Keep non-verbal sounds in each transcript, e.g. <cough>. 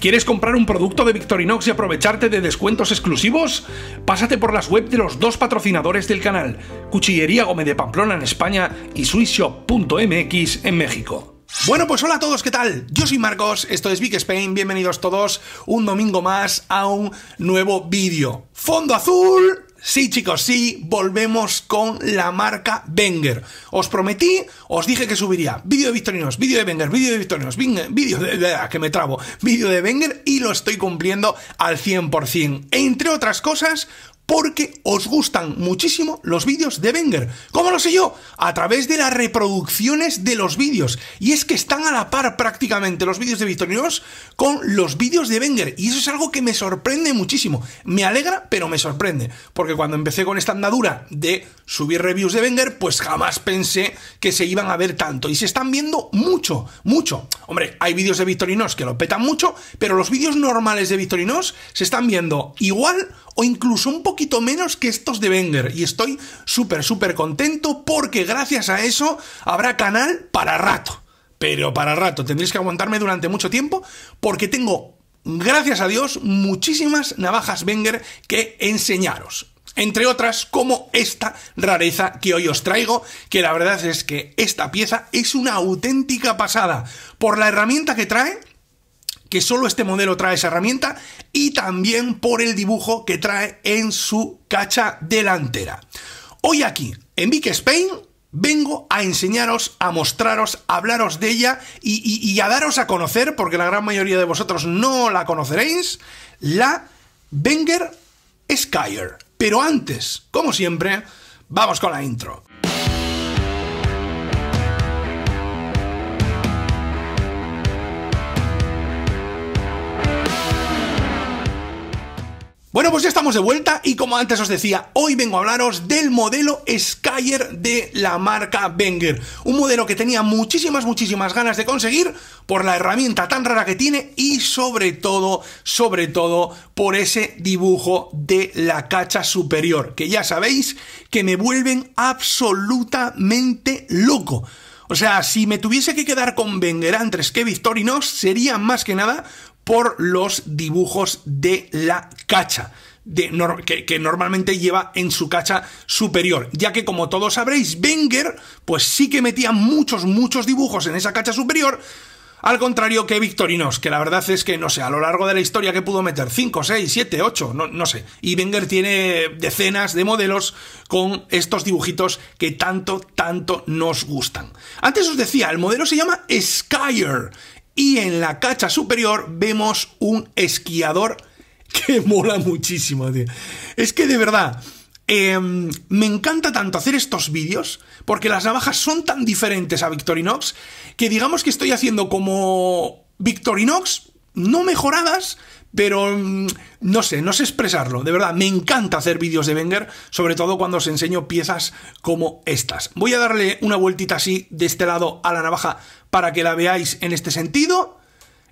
¿Quieres comprar un producto de Victorinox y aprovecharte de descuentos exclusivos? Pásate por las webs de los dos patrocinadores del canal, Cuchillería Gómez de Pamplona en España y SwissShop.mx en México. Bueno, pues hola a todos, ¿qué tal? Yo soy Marcos, esto es Big Spain, bienvenidos todos un domingo más a un nuevo vídeo. ¡Fondo azul! Sí, chicos, sí, volvemos con la marca Wenger. Os prometí, os dije que subiría vídeo de Victorinos, vídeo de Wenger, vídeo de Victorinos, vídeo de, de, ah, que me trabo, vídeo de Wenger y lo estoy cumpliendo al 100%. Entre otras cosas, porque os gustan muchísimo los vídeos de Wenger. ¿Cómo lo sé yo? A través de las reproducciones de los vídeos. Y es que están a la par prácticamente los vídeos de Victorinos. con los vídeos de Wenger. Y eso es algo que me sorprende muchísimo. Me alegra, pero me sorprende. Porque cuando empecé con esta andadura de subir reviews de Wenger, pues jamás pensé que se iban a ver tanto. Y se están viendo mucho, mucho. Hombre, hay vídeos de Victorinos que lo petan mucho, pero los vídeos normales de Victorinos se están viendo igual o incluso un poco poquito menos que estos de Wenger y estoy súper, súper contento porque gracias a eso habrá canal para rato. Pero para rato, tendréis que aguantarme durante mucho tiempo porque tengo, gracias a Dios, muchísimas navajas Wenger que enseñaros entre otras como esta rareza que hoy os traigo, que la verdad es que esta pieza es una auténtica pasada por la herramienta que trae que solo este modelo trae esa herramienta y también por el dibujo que trae en su cacha delantera. Hoy aquí, en Big Spain, vengo a enseñaros, a mostraros, a hablaros de ella y, y a daros a conocer, porque la gran mayoría de vosotros no la conoceréis, la Wenger Skyer. Pero antes, como siempre, vamos con la intro. Bueno, pues ya estamos de vuelta y como antes os decía, hoy vengo a hablaros del modelo Skyer de la marca Wenger. Un modelo que tenía muchísimas, muchísimas ganas de conseguir por la herramienta tan rara que tiene y sobre todo, sobre todo por ese dibujo de la cacha superior, que ya sabéis que me vuelven absolutamente loco. O sea, si me tuviese que quedar con Wenger antes que Victorinos, sería más que nada por los dibujos de la cacha. De, que, normalmente lleva en su cacha superior, ya que como todos sabréis, Wenger pues sí que metía muchos, muchos dibujos en esa cacha superior, al contrario que Victorinos, que la verdad es que no sé, a lo largo de la historia que pudo meter 5, 6, 7, 8, no, sé, y Wenger tiene decenas de modelos con estos dibujitos que tanto, tanto nos gustan. Antes os decía, el modelo se llama Skyer, y en la cacha superior vemos un esquiador <laughs> que mola muchísimo, tío. Es que de verdad, em, me encanta tanto hacer estos vídeos, porque las navajas son tan diferentes a Victorinox, que digamos que estoy haciendo como Victorinox, no mejoradas, pero em, no sé, no sé expresarlo. De verdad, me encanta hacer vídeos de Wenger, sobre todo cuando os enseño piezas como estas. Voy a darle una vueltita así de este lado a la navaja para que la veáis en este sentido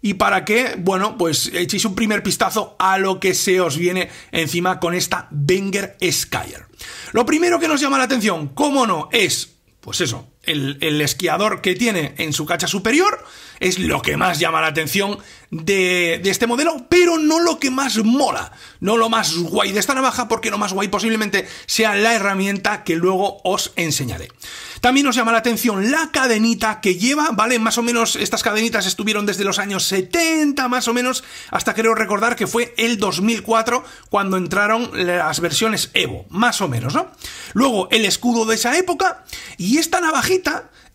y para qué, bueno, pues echéis un primer pistazo a lo que se os viene encima con esta Wenger Skyer. Lo primero que nos llama la atención, cómo no, es, pues eso, el, esquiador que tiene en su cacha superior es lo que más llama la atención de, este modelo, pero no lo que más mola, no lo más guay de esta navaja, porque lo más guay posiblemente sea la herramienta que luego os enseñaré. También nos llama la atención la cadenita que lleva, ¿vale? Más o menos estas cadenitas estuvieron desde los años 70, más o menos, hasta creo recordar que fue el 2004 cuando entraron las versiones Evo, más o menos, ¿no? Luego el escudo de esa época y esta navajita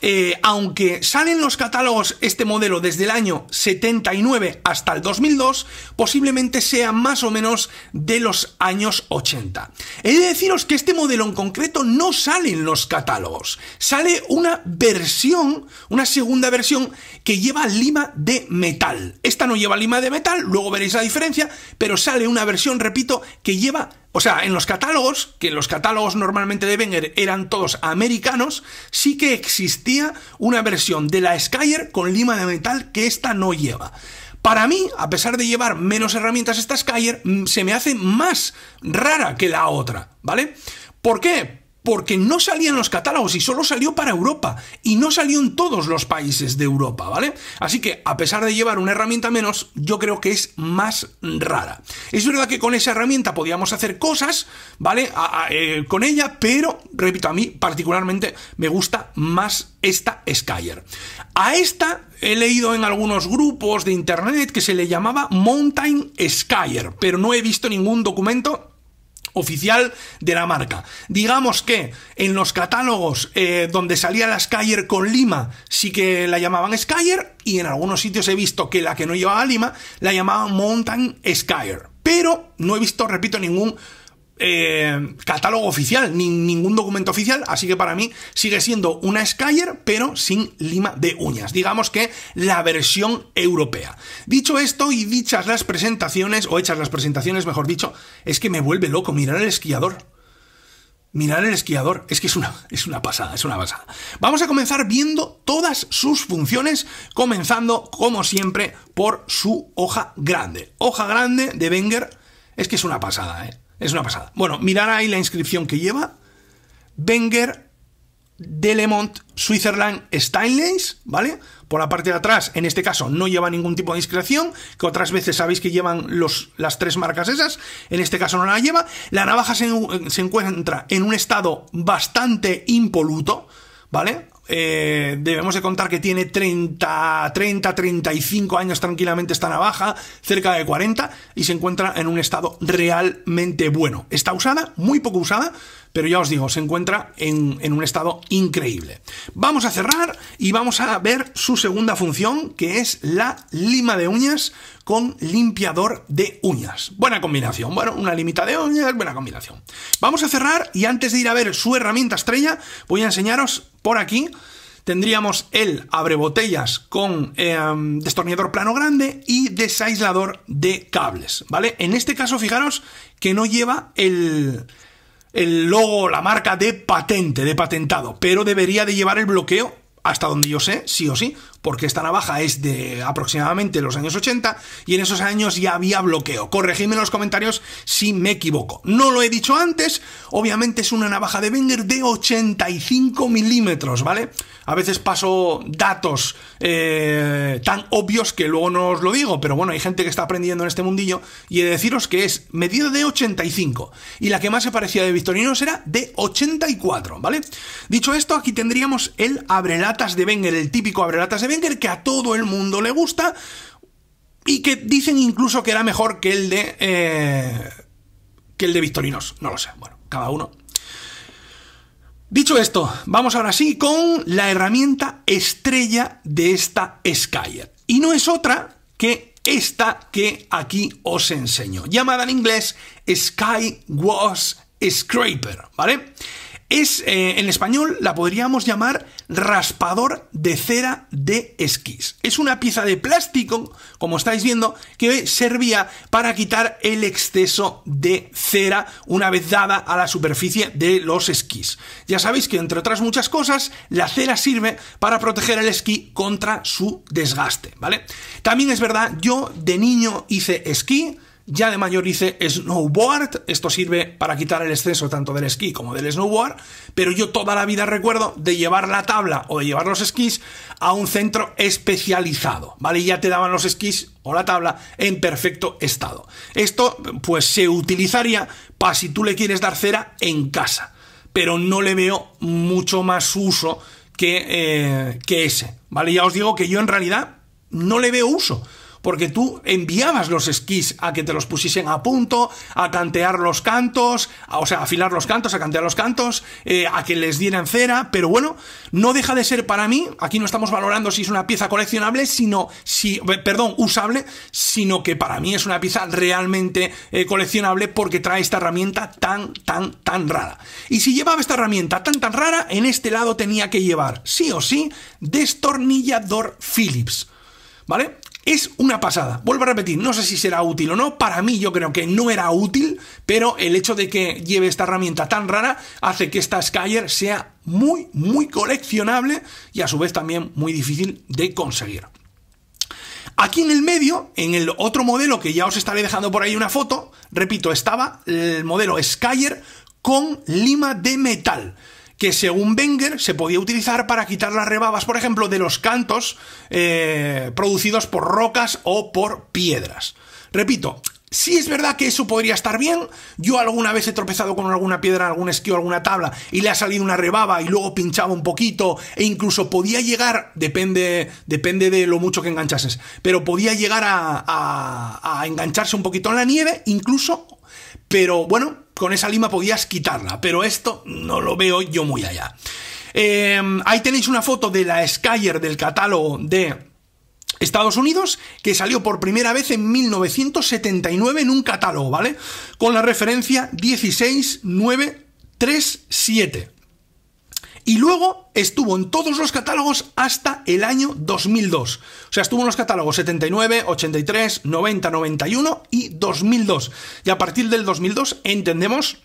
eh, aunque salen los catálogos este modelo desde el año 79 hasta el 2002, posiblemente sea más o menos de los años 80. He de deciros que este modelo en concreto no sale en los catálogos, sale una versión, una segunda versión que lleva lima de metal. Esta no lleva lima de metal, luego veréis la diferencia, pero sale una versión, repito, que lleva o sea, en los catálogos, que los catálogos normalmente de Wenger eran todos americanos, sí que existía una versión de la Skyer con lima de metal que esta no lleva. Para mí, a pesar de llevar menos herramientas esta Skyer, mm, se me hace más rara que la otra, ¿vale? ¿Por qué? porque no salía en los catálogos y solo salió para Europa y no salió en todos los países de Europa, ¿vale? Así que a pesar de llevar una herramienta menos, yo creo que es más rara. Es verdad que con esa herramienta podíamos hacer cosas, ¿vale? Eh, con ella, pero, repito, a mí particularmente me gusta más esta Skyer. A esta he leído en algunos grupos de internet que se le llamaba Mountain Skyer, pero no he visto ningún documento oficial de la marca. Digamos que en los catálogos eh, donde salía la Skyer con Lima sí que la llamaban Skyer y en algunos sitios he visto que la que no llevaba Lima la llamaban Mountain Skyer. Pero no he visto, repito, ningún eh, catálogo oficial, ningún documento oficial, así que para mí sigue siendo una Skyer, pero sin lima de uñas. Digamos que la versión europea. Dicho esto y dichas las presentaciones, o hechas las presentaciones, mejor dicho, es que me vuelve loco mirar el esquiador. Mirar el esquiador, es que es una, es una pasada, es una pasada. Vamos a comenzar viendo todas sus funciones, comenzando, como siempre, por su hoja grande. Hoja grande de Wenger, es que es una pasada, ¿eh? Es una pasada. Bueno, mirar ahí la inscripción que lleva. Wenger, Delemont, Switzerland, Steinleys, ¿vale? Por la parte de atrás, en este caso, no lleva ningún tipo de inscripción, que otras veces sabéis que llevan los, las tres marcas esas, en este caso no la lleva. La navaja se, se encuentra en un estado bastante impoluto, ¿vale? Eh, debemos de contar que tiene 30, 30, 35 años tranquilamente esta navaja, cerca de 40, y se encuentra en un estado realmente bueno. Está usada, muy poco usada, pero ya os digo, se encuentra en, un estado increíble. Vamos a cerrar y vamos a ver su segunda función, que es la lima de uñas con limpiador de uñas. Buena combinación. Bueno, una limita de uñas, buena combinación. Vamos a cerrar y antes de ir a ver su herramienta estrella, voy a enseñaros por aquí. Tendríamos el abrebotellas con em, destornillador plano grande y desaislador de cables, ¿vale? En este caso, fijaros que no lleva el, el logo, la marca de patente, de patentado, pero debería de llevar el bloqueo, hasta donde yo sé, sí o sí, porque esta navaja es de aproximadamente los años 80 y en esos años ya había bloqueo. Corregidme en los comentarios si me equivoco. No lo he dicho antes, obviamente es una navaja de Wenger de 85 milímetros, ¿vale? A veces paso datos eh, tan obvios que luego no os lo digo, pero bueno, hay gente que está aprendiendo en este mundillo y he de deciros que es medida de 85 y la que más se parecía de Victorinos era de 84, ¿vale? Dicho esto, aquí tendríamos el abrelatas de Wenger, el típico abrelatas de que a todo el mundo le gusta y que dicen incluso que era mejor que el de... Eh, que el de Victorinos. No lo sé. Bueno, cada uno. Dicho esto, vamos ahora sí con la herramienta estrella de esta Sky. Y no es otra que esta que aquí os enseño, llamada en inglés Sky Was Scraper, ¿vale? Es, eh, en español la podríamos llamar raspador de cera de esquís. Es una pieza de plástico, como estáis viendo, que servía para quitar el exceso de cera una vez dada a la superficie de los esquís. Ya sabéis que, entre otras muchas cosas, la cera sirve para proteger el esquí contra su desgaste, ¿vale? También es verdad, yo de niño hice esquí, ya de mayor hice snowboard, esto sirve para quitar el exceso tanto del esquí como del snowboard, pero yo toda la vida recuerdo de llevar la tabla o de llevar los esquís a un centro especializado, ¿vale? Y ya te daban los esquís o la tabla en perfecto estado. Esto pues se utilizaría para si tú le quieres dar cera en casa, pero no le veo mucho más uso que, eh, que ese, ¿vale? Ya os digo que yo en realidad no le veo uso porque tú enviabas los esquís a que te los pusiesen a punto, a cantear los cantos, o sea, afilar los cantos, a cantear los cantos, eh, a que les dieran cera, pero bueno, no deja de ser para mí, aquí no estamos valorando si es una pieza coleccionable, sino, si, eh, perdón, usable, sino que para mí es una pieza realmente eh, coleccionable porque trae esta herramienta tan, tan, tan rara. Y si llevaba esta herramienta tan, tan rara, en este lado tenía que llevar, sí o sí, destornillador Phillips. ¿Vale? Es una pasada. Vuelvo a repetir, no sé si será útil o no. Para mí yo creo que no era útil, pero el hecho de que lleve esta herramienta tan rara hace que esta Skyer sea muy, muy coleccionable y a su vez también muy difícil de conseguir. Aquí en el medio, en el otro modelo que ya os estaré dejando por ahí una foto, repito, estaba el modelo Skyer con lima de metal que según Wenger se podía utilizar para quitar las rebabas, por ejemplo, de los cantos eh, producidos por rocas o por piedras. Repito, si es verdad que eso podría estar bien, yo alguna vez he tropezado con alguna piedra, algún esquí o alguna tabla y le ha salido una rebaba y luego pinchaba un poquito e incluso podía llegar, depende, depende de lo mucho que enganchases, pero podía llegar a, a engancharse un poquito en la nieve incluso, pero bueno, con esa lima podías quitarla, pero esto no lo veo yo muy allá. Em, ahí tenéis una foto de la Skyer del catálogo de Estados Unidos, que salió por primera vez en 1979 en un catálogo, ¿vale? Con la referencia 16937. Y luego estuvo en todos los catálogos hasta el año 2002. O sea, estuvo en los catálogos 79, 83, 90, 91 y 2002. Y a partir del 2002 entendemos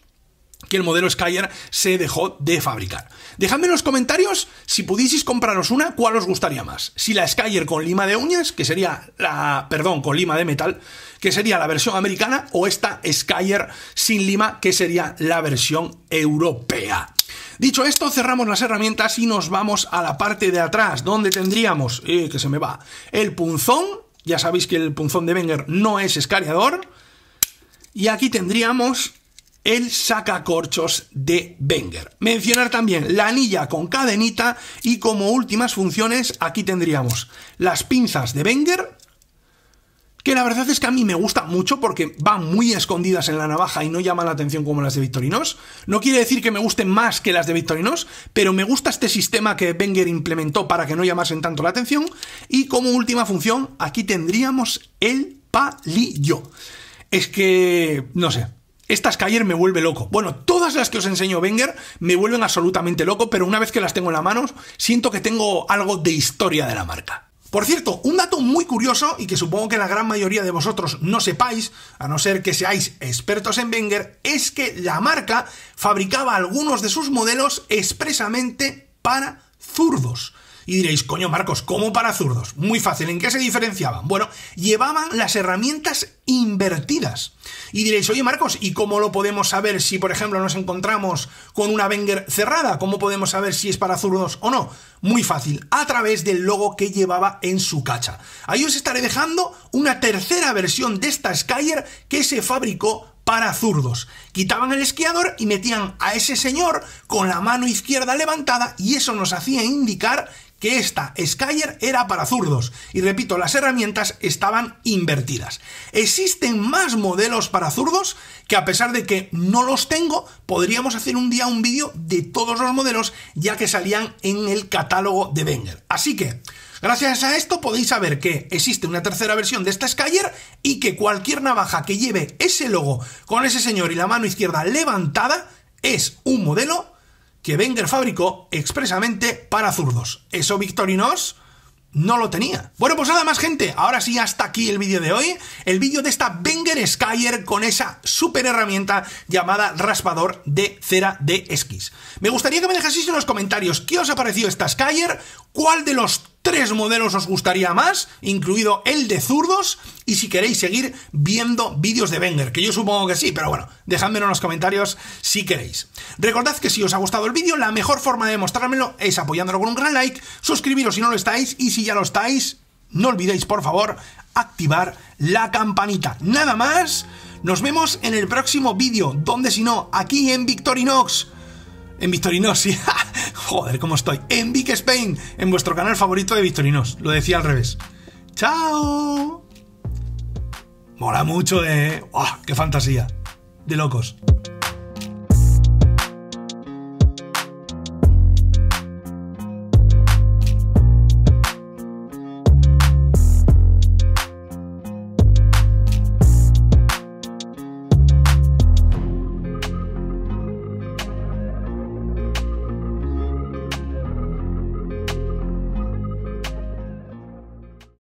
que el modelo Skyer se dejó de fabricar. Dejadme en los comentarios si pudieseis compraros una, cuál os gustaría más. Si la Skyer con lima de uñas, que sería la, perdón, con lima de metal, que sería la versión americana, o esta Skyer sin lima, que sería la versión europea. Dicho esto, cerramos las herramientas y nos vamos a la parte de atrás, donde tendríamos, eh, que se me va, el punzón, ya sabéis que el punzón de Wenger no es escariador, y aquí tendríamos el sacacorchos de Wenger. Mencionar también la anilla con cadenita y como últimas funciones aquí tendríamos las pinzas de Wenger, que la verdad es que a mí me gustan mucho porque van muy escondidas en la navaja y no llaman la atención como las de Victorinos. No quiere decir que me gusten más que las de Victorinos, pero me gusta este sistema que Wenger implementó para que no llamasen tanto la atención. Y como última función, aquí tendríamos el palillo. Es que, no sé, estas que me vuelve loco. Bueno, todas las que os enseño Wenger me vuelven absolutamente loco, pero una vez que las tengo en la mano, siento que tengo algo de historia de la marca. Por cierto, un dato muy curioso y que supongo que la gran mayoría de vosotros no sepáis, a no ser que seáis expertos en Wenger, es que la marca fabricaba algunos de sus modelos expresamente para zurdos. Y diréis, coño Marcos, ¿cómo para zurdos? Muy fácil, ¿en qué se diferenciaban? Bueno, llevaban las herramientas invertidas. Y diréis, oye Marcos, ¿y cómo lo podemos saber si, por ejemplo, nos encontramos con una Wenger cerrada? ¿Cómo podemos saber si es para zurdos o no? Muy fácil, a través del logo que llevaba en su cacha. Ahí os estaré dejando una tercera versión de esta Skyer que se fabricó para zurdos. Quitaban el esquiador y metían a ese señor con la mano izquierda levantada y eso nos hacía indicar que esta Skyer era para zurdos. Y repito, las herramientas estaban invertidas. Existen más modelos para zurdos que a pesar de que no los tengo, podríamos hacer un día un vídeo de todos los modelos ya que salían en el catálogo de Wenger. Así que... Gracias a esto podéis saber que existe una tercera versión de esta Skyer y que cualquier navaja que lleve ese logo con ese señor y la mano izquierda levantada es un modelo que Wenger fabricó expresamente para zurdos. Eso Victorinos no lo tenía. Bueno, pues nada más, gente. Ahora sí, hasta aquí el vídeo de hoy. El vídeo de esta Wenger Skyer con esa super herramienta llamada raspador de cera de esquís. Me gustaría que me dejaseis en los comentarios qué os ha parecido esta Skyer, cuál de los tres modelos os gustaría más, incluido el de zurdos, y si queréis seguir viendo vídeos de Wenger, que yo supongo que sí, pero bueno, dejadmelo en los comentarios si queréis. Recordad que si os ha gustado el vídeo, la mejor forma de mostrármelo es apoyándolo con un gran like, suscribiros si no lo estáis, y si ya lo estáis, no olvidéis, por favor, activar la campanita. Nada más, nos vemos en el próximo vídeo, donde si no, aquí en Victorinox, en Victorinox, sí, <laughs> Joder, cómo estoy. En Big Spain, en vuestro canal favorito de Victorinos. Lo decía al revés. ¡Chao! Mola mucho, de... ¡Qué fantasía! De locos.